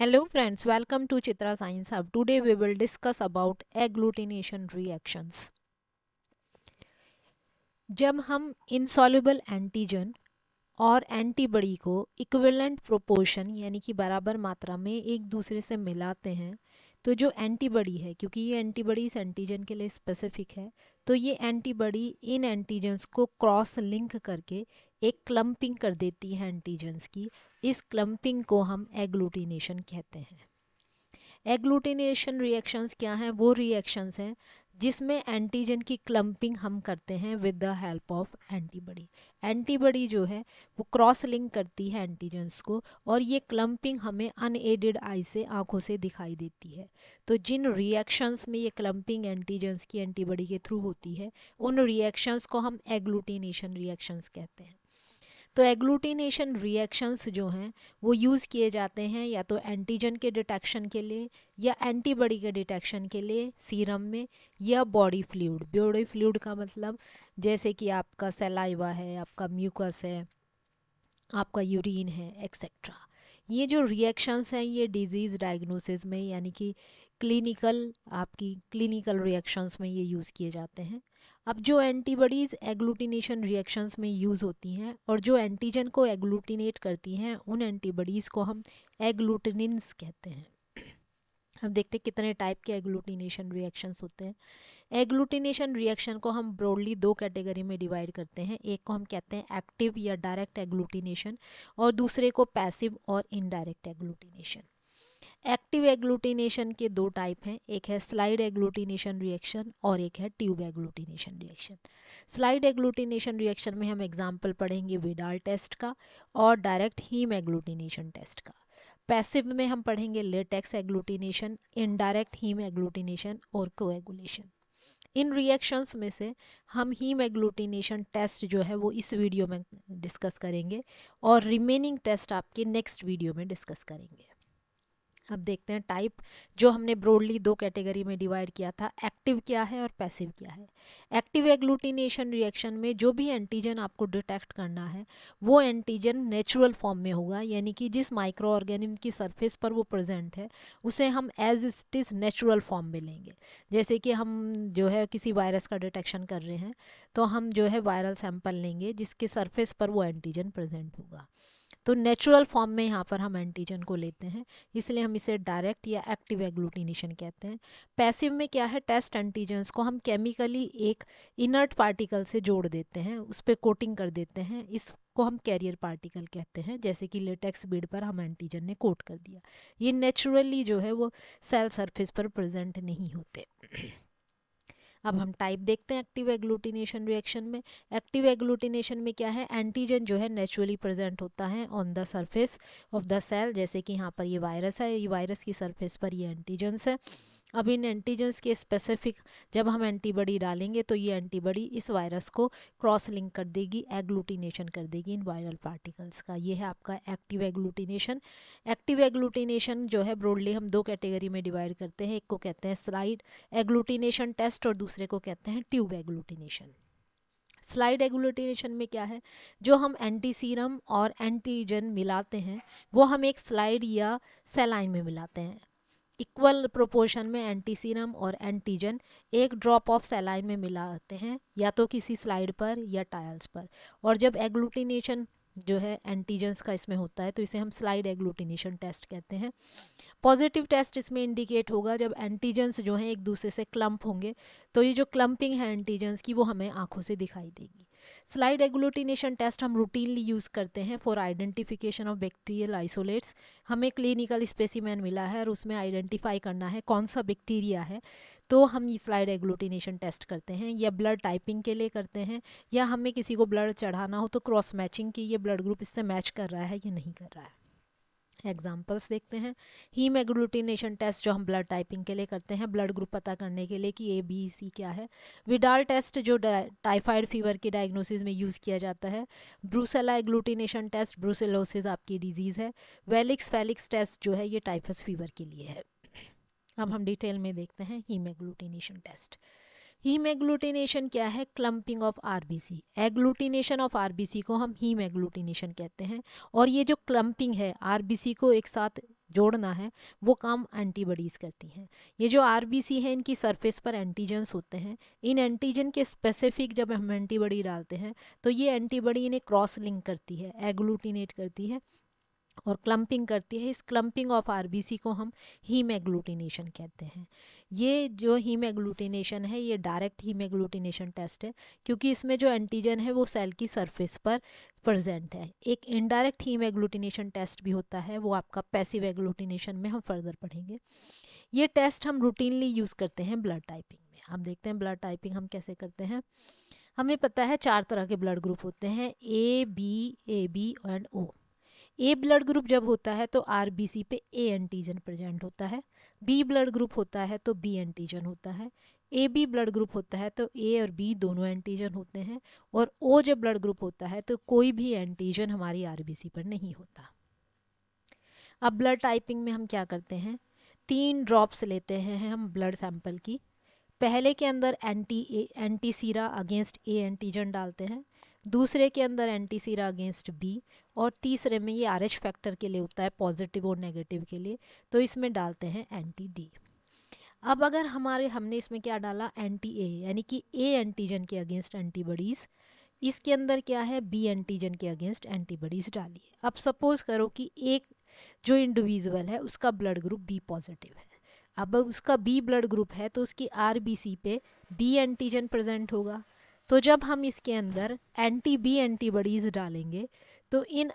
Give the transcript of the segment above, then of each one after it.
hello friends welcome to Chitra science hub today we will discuss about agglutination reactions जब हम insoluble antigen और antibody को equivalent proportion यानी कि बराबर मात्रा में एक दूसरे से मिलाते हैं तो जो एंटीबॉडी है क्योंकि ये एंटीबॉडी इस एंटीजन के लिए स्पेसिफिक है तो ये एंटीबॉडी इन एंटीजन्स को क्रॉस लिंक करके एक क्लम्पिंग कर देती है एंटीजन्स की इस क्लम्पिंग को हम एग्लूटिनेशन कहते हैं एग्लूटिनेशन रिएक्शंस क्या हैं वो रिएक्शंस हैं जिसमें एंटीजन की क्लम्पिंग हम करते हैं with the help of antibody antibody जो है वो क्रॉस लिंक करती है एंटीजन्स को और ये क्लम्पिंग हमें अनएडेड आई से आंखों से दिखाई देती है तो जिन रिएक्शंस में ये क्लम्पिंग एंटीजन्स की एंटीबॉडी के थ्रू होती है उन रिएक्शंस को हम एग्लूटिनेशन रिएक्शंस कहते हैं तो एग्लूटिनेशन रिएक्शंस जो हैं वो यूज़ किए जाते हैं या तो एंटीजन के डिटेक्शन के लिए या एंटीबॉडी के डिटेक्शन के लिए सीरम में या बॉडी फ्लूड बॉडी फ्लूड का मतलब जैसे कि आपका सेलाइवा है आपका म्यूकस है आपका यूरिन है एक्सेट्रा ये जो रिएक्शंस हैं ये डिजीज़ डायग्नोसिस में यानी कि क्लिनिकल आपकी क्लिनिकल रिएक्शंस में ये यूज़ किए जाते हैं अब जो एंटीबॉडीज़ एग्लूटिनेशन रिएक्शंस में यूज़ होती हैं और जो एंटीजन को एग्लूटिनेट करती हैं उन एंटीबॉडीज़ को हम एग्लूटिनस कहते हैं अब देखते हैं कितने टाइप के एग्लूटिनेशन रिएक्शंस होते हैं एग्लूटिनेशन रिएक्शन को हम ब्रॉडली दो कैटेगरी में डिवाइड करते हैं एक को हम कहते हैं एक्टिव या डायरेक्ट एग्लूटिनेशन और दूसरे को पैसिव और इनडायरेक्ट एग्लूटिनेशन एक्टिव एग्लूटिनेशन के दो टाइप हैं एक है स्लाइड एग्लूटिनेशन रिएक्शन और एक है tube agglutination reaction slide agglutination reaction में हम एग्जाम्पल पढ़ेंगे विडाल टेस्ट का और डायरेक्ट हीम एग्लूटिनेशन टेस्ट का पैसिव में हम पढ़ेंगे latex agglutination indirect haem agglutination और कोएगुलेशन इन रिएक्शंस में से हम हीम एग्लूटिनेशन टेस्ट जो है वो इस वीडियो में डिस्कस करेंगे और रिमेनिंग टेस्ट आपके नेक्स्ट वीडियो में डिस्कस करेंगे अब देखते हैं टाइप जो हमने ब्रॉडली दो कैटेगरी में डिवाइड किया था एक्टिव क्या है और पैसिव क्या है एक्टिव एग्लूटिनेशन रिएक्शन में जो भी एंटीजन आपको डिटेक्ट करना है वो एंटीजन नेचुरल फॉर्म में होगा यानी कि जिस माइक्रो ऑर्गेनिम की सरफेस पर वो प्रेजेंट है उसे हम as it is natural form में लेंगे जैसे कि हम जो है किसी वायरस का डिटेक्शन कर रहे हैं तो हम जो है वायरल सैंपल लेंगे जिसके सरफेस पर वो एंटीजन प्रजेंट होगा तो नेचुरल फॉर्म में यहाँ पर हम एंटीजन को लेते हैं इसलिए हम इसे डायरेक्ट या एक्टिव एग्लूटिनेशन कहते हैं पैसिव में क्या है टेस्ट एंटीजन्स को हम केमिकली एक इनर्ट पार्टिकल से जोड़ देते हैं उस पर कोटिंग कर देते हैं इस को हम कैरियर पार्टिकल कहते हैं जैसे कि लेटेक्स बीड पर हम एंटीजन ने कोट कर दिया ये नेचुरली जो है वो सेल सरफेस पर प्रेजेंट नहीं होते अब हम टाइप देखते हैं एक्टिव एग्लूटिनेशन रिएक्शन में एक्टिव एग्लूटिनेशन में क्या है एंटीजन जो है नेचुरली प्रेजेंट होता है on the surface of the cell जैसे कि यहाँ पर ये वायरस है ये वायरस की सर्फेस पर ये एंटीजन्स है अब इन एंटीजन्स के स्पेसिफिक जब हम एंटीबॉडी डालेंगे तो ये एंटीबॉडी इस वायरस को क्रॉस लिंक कर देगी एग्लूटिनेशन कर देगी इन वायरल पार्टिकल्स का ये है आपका एक्टिव एग्लूटिनेशन एक्टिव एग्लूटिनेशन जो है ब्रॉडली हम दो कैटेगरी में डिवाइड करते हैं एक को कहते हैं स्लाइड एग्लूटिनेशन टेस्ट और दूसरे को कहते हैं ट्यूब एग्लूटिनेशन स्लाइड एग्लूटिनेशन में क्या है जो हम एंटी सीरम और एंटीजन मिलाते हैं वो हम एक स्लाइड या सेलाइन में मिलाते हैं इक्वल प्रोपोर्शन में एंटी सीरम और एंटीजन एक ड्रॉप ऑफ सेलाइन में मिलाते हैं या तो किसी स्लाइड पर या टायल्स पर और जब एग्लूटिनेशन जो है एंटीजेंस का इसमें होता है तो इसे हम स्लाइड एग्लूटिनेशन टेस्ट कहते हैं पॉजिटिव टेस्ट इसमें इंडिकेट होगा जब एंटीजेंस जो हैं एक दूसरे से क्लम्प होंगे तो ये जो क्लम्पिंग है एंटीजेंस की वो हमें आँखों से दिखाई देगी स्लाइड एग्लूटिनेशन टेस्ट हम रूटीनली यूज़ करते हैं for identification of bacterial isolates हमें क्लिनिकल स्पेसिमैन मिला है और उसमें आइडेंटिफाई करना है कौन सा बैक्टीरिया है तो हम ये स्लाइड एग्लूटिनेशन टेस्ट करते हैं या ब्लड टाइपिंग के लिए करते हैं या हमें किसी को ब्लड चढ़ाना हो तो क्रॉस मैचिंग की ये ब्लड ग्रुप इससे मैच कर रहा है या नहीं कर रहा है एग्जाम्पल्स देखते हैं हीम एग्लूटिनेशन टेस्ट जो हम ब्लड टाइपिंग के लिए करते हैं ब्लड ग्रुप पता करने के लिए कि ए बी सी क्या है विडाल टेस्ट जो टाइफाइड फीवर की डायग्नोसिस में यूज़ किया जाता है ब्रूसेला एग्लूटिनेशन टेस्ट ब्रूसेलोसिस आपकी डिजीज़ है वेलिक्स फेलिक्स टेस्ट जो है ये टाइफस फीवर के लिए है अब हम डिटेल में देखते हैं haem agglutination test haem agglutination क्या है clumping of RBC agglutination of RBC को हम हीम एग्लूटिनेशन कहते हैं और ये जो क्लम्पिंग है आरबीसी को एक साथ जोड़ना है वो काम एंटीबॉडीज़ करती हैं ये जो आरबीसी है इनकी सरफेस पर एंटीजन्स होते हैं इन एंटीजन के स्पेसिफिक जब हम एंटीबॉडी डालते हैं तो ये एंटीबॉडी इन्हें क्रॉस लिंक करती है एग्लूटिनेट करती है और क्लम्पिंग करती है इस क्लम्पिंग ऑफ आर को हम हीमेग्लूटिनेशन कहते हैं ये जो हीमेग्लूटिनेशन है ये डायरेक्ट हीमेग्लूटिनेशन टेस्ट है क्योंकि इसमें जो एंटीजन है वो सेल की सरफेस पर प्रेजेंट है एक इनडायरेक्ट हीमेग्लूटिनेशन टेस्ट भी होता है वो आपका पैसिव एग्लूटिनेशन में हम फर्दर पढ़ेंगे ये टेस्ट हम रूटीनली यूज़ करते हैं ब्लड टाइपिंग में हम देखते हैं ब्लड टाइपिंग हम कैसे करते हैं हमें पता है चार तरह के ब्लड ग्रुप होते हैं A B A B and O A blood group जब होता है तो आर बी सी पे ए एंटीजन प्रेजेंट होता है बी ब्लड ग्रुप होता है तो बी एंटीजन होता है ए बी ब्लड ग्रुप होता है तो ए और बी दोनों एंटीजन होते हैं और ओ जब ब्लड ग्रुप होता है तो कोई भी एंटीजन हमारी आर बी सी पर नहीं होता अब ब्लड टाइपिंग में हम क्या करते हैं तीन ड्रॉप्स लेते हैं हम ब्लड सैंपल की पहले के अंदर anti A anti sera against A antigen डालते हैं दूसरे के अंदर एंटी सीरा अगेंस्ट बी और तीसरे में ये आर एच फैक्टर के लिए होता है पॉजिटिव और नेगेटिव के लिए तो इसमें डालते हैं एंटी डी अब अगर हमारे हमने इसमें क्या डाला एंटी ए यानी कि ए एंटीजन के अगेंस्ट एंटीबॉडीज़ इसके अंदर क्या है बी एंटीजन के अगेंस्ट एंटीबॉडीज़ डाली अब सपोज़ करो कि एक जो इंडिविजुअल है उसका ब्लड ग्रुप बी पॉजिटिव है अब उसका बी ब्लड ग्रुप है तो उसकी आर पे बी एंटीजन प्रेजेंट होगा तो जब हम इसके अंदर एंटी बी एंटीबॉडीज़ डालेंगे तो इन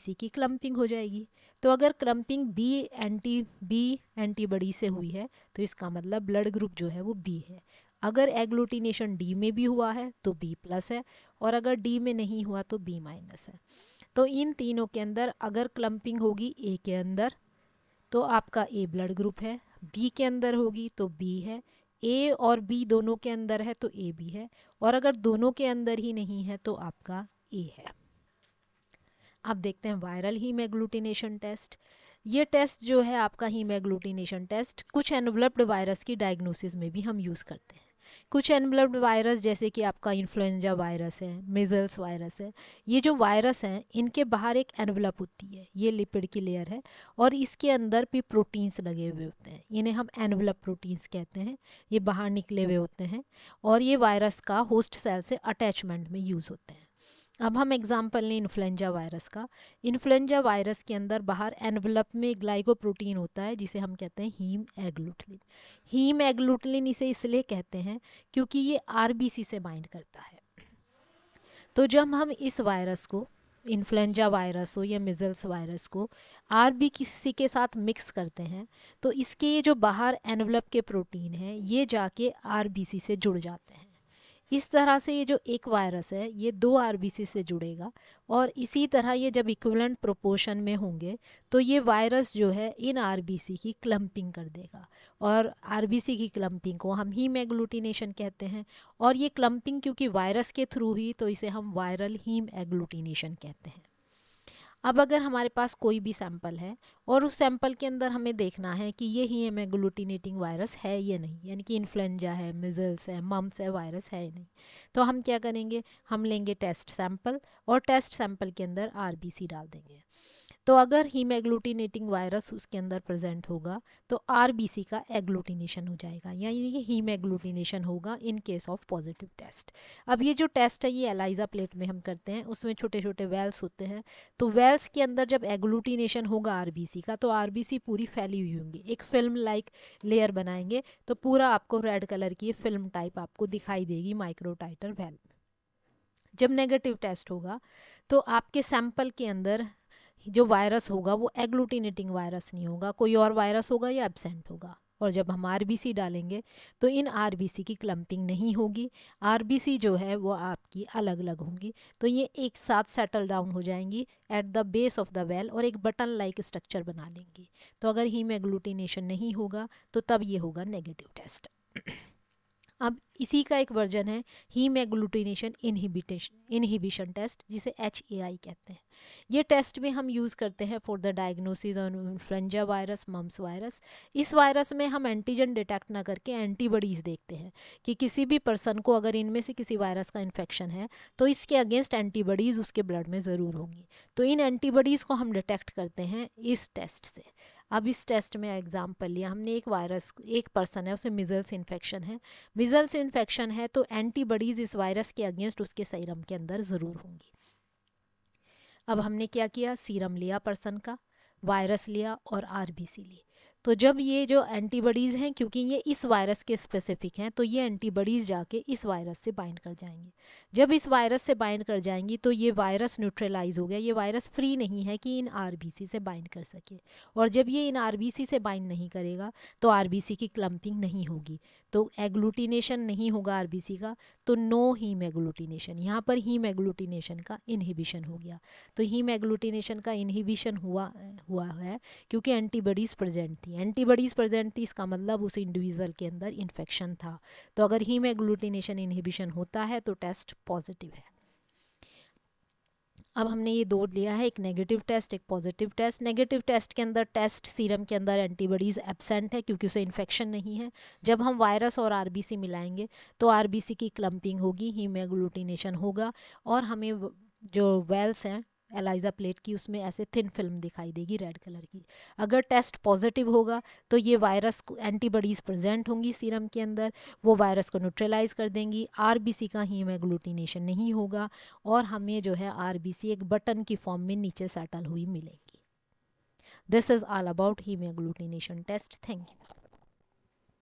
सी की क्लम्पिंग हो जाएगी तो अगर clumping B anti B antibody से हुई है तो इसका मतलब ब्लड ग्रुप जो है वो बी है अगर एग्लूटिनेशन डी में भी हुआ है तो बी प्लस है और अगर डी में नहीं हुआ तो बी माइनस है तो इन तीनों के अंदर अगर क्लम्पिंग होगी ए के अंदर तो आपका ए ब्लड ग्रुप है बी के अंदर होगी तो बी है ए और बी दोनों के अंदर है तो ए बी है और अगर दोनों के अंदर ही नहीं है तो आपका ए है अब देखते हैं वायरल ही मैग्लूटिनेशन टेस्ट ये टेस्ट जो है आपका ही मैग्लूटिनेशन टेस्ट कुछ एनवलप्ड वायरस की डायग्नोसिस में भी हम यूज़ करते हैं कुछ एनब्लब्ड वायरस जैसे कि आपका इन्फ्लुएंजा वायरस है मिजल्स वायरस है ये जो वायरस हैं इनके बाहर एक एनवलप होती है ये लिपिड की लेयर है और इसके अंदर भी प्रोटीन्स लगे हुए होते हैं इन्हें हम एनवलप प्रोटीन्स कहते हैं ये बाहर निकले हुए होते हैं और ये वायरस का होस्ट सेल से अटैचमेंट में यूज़ होते हैं अब हम एग्ज़ाम्पल लें इन्फ्लुएंजा वायरस का इन्फ्लुएंजा वायरस के अंदर बाहर एनवलप में ग्लाइको प्रोटीन होता है जिसे हम कहते हैं हीम एग्लूटलिन हीम एग्लूटलिन इसे इसलिए कहते हैं क्योंकि ये आर से बाइंड करता है तो जब हम इस वायरस को इन्फ्लुएंजा वायरस हो या मिजल्स वायरस को आर बी किसी के साथ मिक्स करते हैं तो इसके ये जो बाहर एनवलप के प्रोटीन हैं ये जाके आर बी सी से जुड़ जाते हैं इस तरह से ये जो एक वायरस है ये दो आर से जुड़ेगा और इसी तरह ये जब इक्वलेंट प्रोपोर्शन में होंगे तो ये वायरस जो है इन आर की क्लम्पिंग कर देगा और आर की क्लम्पिंग को हम हीम एग्लूटिनेशन कहते हैं और ये क्लम्पिंग क्योंकि वायरस के थ्रू ही तो इसे हम वायरल हीम एग्लूटिनेशन कहते हैं अब अगर हमारे पास कोई भी सैंपल है और उस सैंपल के अंदर हमें देखना है कि ये ही एम ग्लूटिनेटिंग वायरस है या नहीं यानी कि इन्फ्लुएंजा है मिजल्स है मम्स है वायरस है या नहीं तो हम क्या करेंगे हम लेंगे टेस्ट सैंपल और टेस्ट सैंपल के अंदर आर डाल देंगे तो अगर हीमेग्लूटिनेटिंग वायरस उसके अंदर प्रेजेंट होगा तो आर का एग्लूटिनेशन हो जाएगा यानी कि हीमेग्लूटिनेशन होगा in case of positive test अब ये जो टेस्ट है ये एलाइजा प्लेट में हम करते हैं उसमें छोटे छोटे वेल्स होते हैं तो वेल्स के अंदर जब एग्लूटिनेशन होगा आर का तो आर पूरी फैली हुई होंगी एक फिल्म लाइक लेयर बनाएंगे तो पूरा आपको रेड कलर की फिल्म टाइप आपको दिखाई देगी माइक्रोटाइटर वेल जब नेगेटिव टेस्ट होगा तो आपके सैंपल के अंदर जो वायरस होगा वो एग्लूटिनेटिंग वायरस नहीं होगा कोई और वायरस होगा या एबसेंट होगा और जब हम आर डालेंगे तो इन आर की क्लम्पिंग नहीं होगी आर जो है वो आपकी अलग अलग होंगी तो ये एक साथ सेटल डाउन हो जाएंगी at the base of the well और एक बटन लाइक स्ट्रक्चर बना लेंगी तो अगर ही में नहीं होगा तो तब ये होगा नेगेटिव टेस्ट अब इसी का एक वर्जन है haem agglutination inhibitation inhibition test जिसे एच ए आई कहते हैं ये टेस्ट में हम यूज़ करते हैं for the diagnosis on influenza virus mumps virus इस वायरस में हम एंटीजन डिटेक्ट ना करके एंटीबॉडीज़ देखते हैं कि किसी भी पर्सन को अगर इनमें से किसी वायरस का इन्फेक्शन है तो इसके अगेंस्ट एंटीबॉडीज़ उसके ब्लड में ज़रूर होंगी तो इन एंटीबॉडीज़ को हम डिटेक्ट करते हैं इस टेस्ट से अब इस टेस्ट में एग्ज़ाम्पल लिया हमने एक वायरस एक पर्सन है उसे मिजल्स इन्फेक्शन है मिजल्स इन्फेक्शन है तो एंटीबॉडीज़ इस वायरस के अगेंस्ट उसके सीरम के अंदर ज़रूर होंगी अब हमने क्या किया सीरम लिया पर्सन का वायरस लिया और आर ली तो जब ये जो एंटीबॉडीज़ हैं क्योंकि ये इस वायरस के स्पेसिफिक हैं तो ये एंटीबॉडीज़ जाके इस वायरस से बाइंड कर जाएंगी जब इस वायरस से बाइंड कर जाएंगी तो ये वायरस न्यूट्रलाइज हो गया ये वायरस फ्री नहीं है कि इन आर से बाइंड कर सके और जब ये इन आर से बाइंड नहीं करेगा तो आर की क्लम्पिंग नहीं होगी तो एग्लूटिनेशन नहीं होगा आर का तो नो हीम एग्लूटिनेशन यहाँ पर हीम एग्लूटिनेशन का इनहिबिशन हो गया तो हीम एग्लूटिनेशन का इनहिबिशन हुआ हुआ है क्योंकि एंटीबॉडीज़ प्रेजेंट थी थी एंटीबॉडीज़ प्रेजेंट थी इसका मतलब उस इंडिविजुअल के अंदर इन्फेक्शन था तो अगर ही में ग्लूटिनेशन इनहिबिशन होता है तो टेस्ट पॉजिटिव है अब हमने ये दो लिया है एक नेगेटिव टेस्ट एक पॉजिटिव टेस्ट नेगेटिव टेस्ट के अंदर टेस्ट सीरम के अंदर एंटीबॉडीज़ एबसेंट है क्योंकि उसे इन्फेक्शन नहीं है जब हम वायरस और आरबीसी मिलाएंगे तो आरबीसी की क्लम्पिंग होगी हीमेग्लूटिनेशन होगा और हमें जो वेल्स हैं एलाइजा प्लेट की उसमें ऐसे थिन फिल्म दिखाई देगी रेड कलर की अगर टेस्ट पॉजिटिव होगा तो ये वायरस एंटीबॉडीज़ प्रजेंट होंगी सीरम के अंदर वो वायरस को न्यूट्रलाइज कर देंगी आर का ही में नहीं होगा और हमें जो है आर एक बटन की फॉर्म में नीचे सेटल हुई मिलेगी दिस इज़ ऑल अबाउट हीमिया टेस्ट थैंक यू